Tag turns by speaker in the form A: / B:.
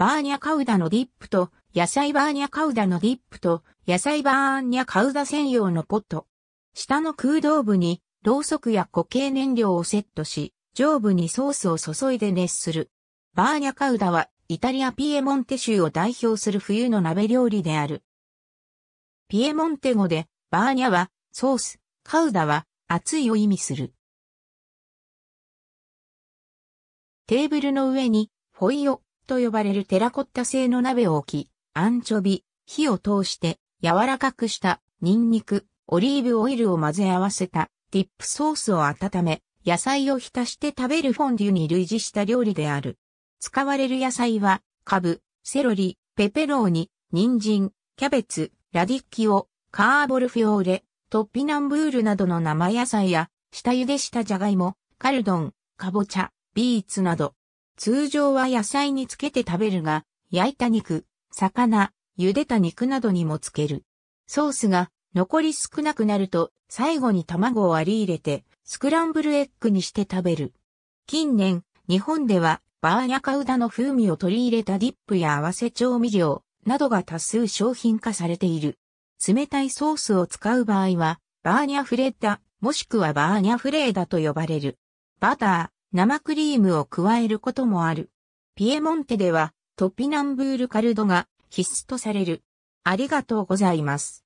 A: バーニャカウダのディップと、野菜バー
B: ニャカウダのディップと、野菜バーニャカウダ専用のポット。下の空洞部に、ろうそくや固形燃料をセットし、上部にソースを注いで熱する。バーニャカウダは、イタリアピエモンテ州を代表する冬の鍋料理である。ピエモンテ語で、バーニャは、ソース、カ
A: ウダは、熱いを意味する。
B: テーブルの上に、ホイオ、と呼ばれるテラコッタ製の鍋を置き、アンチョビ、火を通して柔らかくしたニンニク、オリーブオイルを混ぜ合わせたディップソースを温め、野菜を浸して食べるフォンデュに類似した料理である。使われる野菜は、カブ、セロリ、ペペローニ、人参、キャベツ、ラディッキオ、カーボルフィオーレ、トッピナンブールなどの生野菜や、下茹でしたじゃがいも、カルドン、かぼちゃ、ビーツなど、通常は野菜につけて食べるが、焼いた肉、魚、茹でた肉などにもつける。ソースが残り少なくなると最後に卵を割り入れてスクランブルエッグにして食べる。近年、日本ではバーニャカウダの風味を取り入れたディップや合わせ調味料などが多数商品化されている。冷たいソースを使う場合は、バーニャフレッダ、もしくはバーニャフレーダと呼ばれる。バター、生クリームを加えることもある。ピエモンテではトピナンブールカルドが必須とされ
A: る。ありがとうございます。